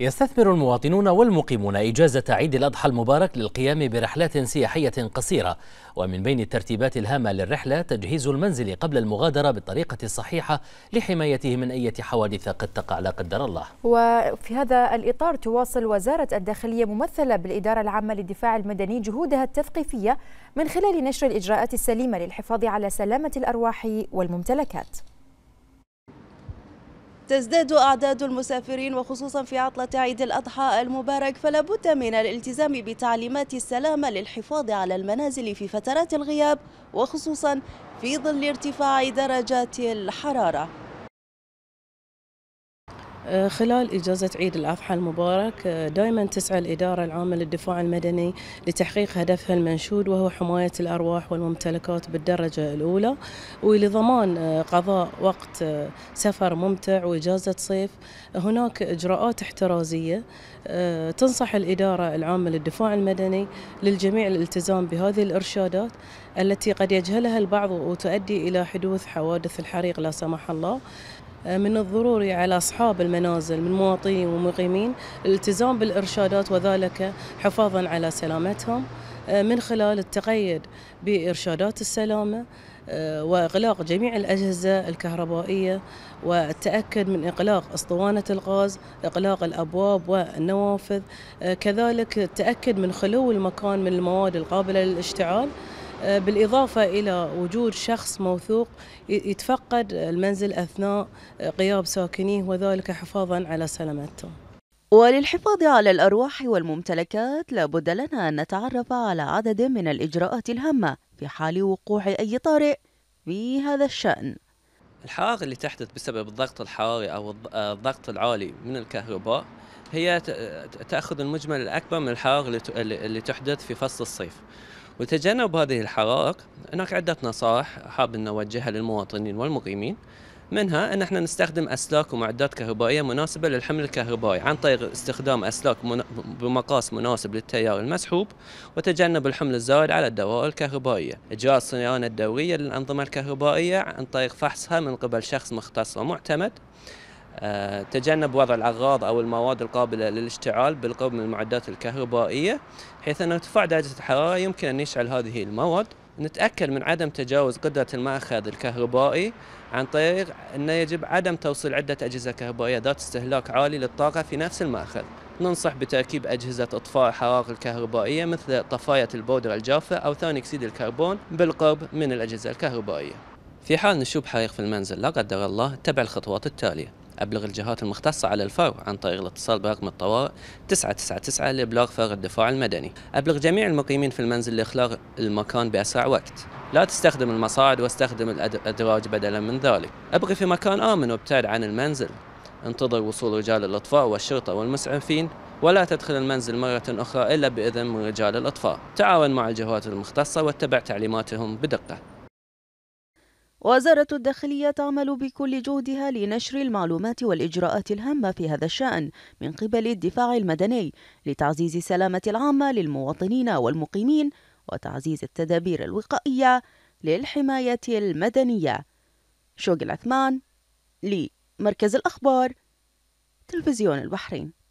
يستثمر المواطنون والمقيمون إجازة عيد الأضحى المبارك للقيام برحلات سياحية قصيرة ومن بين الترتيبات الهامة للرحلة تجهيز المنزل قبل المغادرة بالطريقة الصحيحة لحمايته من أي حوادث قد تقع لا قدر الله وفي هذا الإطار تواصل وزارة الداخلية ممثلة بالإدارة العامة للدفاع المدني جهودها التثقيفية من خلال نشر الإجراءات السليمة للحفاظ على سلامة الأرواح والممتلكات تزداد أعداد المسافرين وخصوصا في عطلة عيد الأضحى المبارك فلا بد من الالتزام بتعليمات السلامة للحفاظ على المنازل في فترات الغياب وخصوصا في ظل ارتفاع درجات الحرارة آه، خلال إجازة عيد الأضحى المبارك آه، دائما تسعى الإدارة العامة للدفاع المدني لتحقيق هدفها المنشود وهو حماية الأرواح والممتلكات بالدرجة الأولى ولضمان آه، قضاء وقت سفر ممتع وإجازة صيف هناك إجراءات احترازية تنصح الإدارة العامة للدفاع المدني للجميع الالتزام بهذه الإرشادات التي قد يجهلها البعض وتؤدي إلى حدوث حوادث الحريق لا سمح الله آه، من الضروري على أصحاب المنازل من مواطنين ومقيمين الالتزام بالإرشادات وذلك حفاظا على سلامتهم آه، من خلال التقيد بإرشادات السلامة آه، وإغلاق جميع الأجهزة الكهربائية والتأكد من إغلاق أسطوانة الغاز إغلاق الأبواب والنوافذ كذلك التأكد من خلو المكان من المواد القابلة للاشتعال آه، بالإضافة إلى وجود شخص موثوق يتفقد المنزل أثناء آه، غياب ساكنيه وذلك حفاظا على سلامته وللحفاظ على الأرواح والممتلكات لابد لنا أن نتعرف على عدد من الإجراءات الهامة في حال وقوع أي طارئ في هذا الشأن الحرارة اللي تحدث بسبب الضغط الحراري أو آه، الضغط العالي من الكهرباء هي تأخذ المجمل الأكبر من الحرارة اللي تحدث في فصل الصيف وتجنب هذه الحرائق هناك عدة نصائح حاب أن أوجهها للمواطنين والمقيمين منها أن احنا نستخدم أسلاك ومعدات كهربائية مناسبة للحمل الكهربائي عن طريق استخدام أسلاك بمقاس مناسب للتيار المسحوب وتجنب الحمل الزائد على الدوائر الكهربائية إجراء الصيانة الدورية للأنظمة الكهربائية عن طريق فحصها من قبل شخص مختص ومعتمد آه، تجنب وضع الأغراض أو المواد القابلة للاشتعال بالقرب من المعدات الكهربائية حيث أن ارتفاع درجة الحرارة يمكن أن يشعل هذه المواد نتأكد من عدم تجاوز قدرة المأخذ الكهربائي عن طريق أنه يجب عدم توصيل عدة أجهزة كهربائية ذات استهلاك عالي للطاقة في نفس المأخذ ننصح بتركيب أجهزة إطفاء الحرائق الكهربائية مثل طفاية البودرة الجافة أو ثاني أكسيد الكربون بالقرب من الأجهزة الكهربائية في حال نشوب حريق في المنزل لا قدر الله تبع الخطوات التالية أبلغ الجهات المختصة على الفور عن طريق الاتصال برقم الطوارئ 999 لإبلاغ فور الدفاع المدني أبلغ جميع المقيمين في المنزل لإخلاق المكان بأسرع وقت لا تستخدم المصاعد واستخدم الأدراج بدلا من ذلك أبقي في مكان آمن وابتعد عن المنزل انتظر وصول رجال الأطفاء والشرطة والمسعفين ولا تدخل المنزل مرة أخرى إلا بإذن من رجال الأطفاء تعاون مع الجهات المختصة واتبع تعليماتهم بدقة وزارة الداخلية تعمل بكل جهدها لنشر المعلومات والإجراءات الهامة في هذا الشأن من قبل الدفاع المدني لتعزيز السلامة العامة للمواطنين والمقيمين وتعزيز التدابير الوقائية للحماية المدنية شوق العثمان لمركز الأخبار تلفزيون البحرين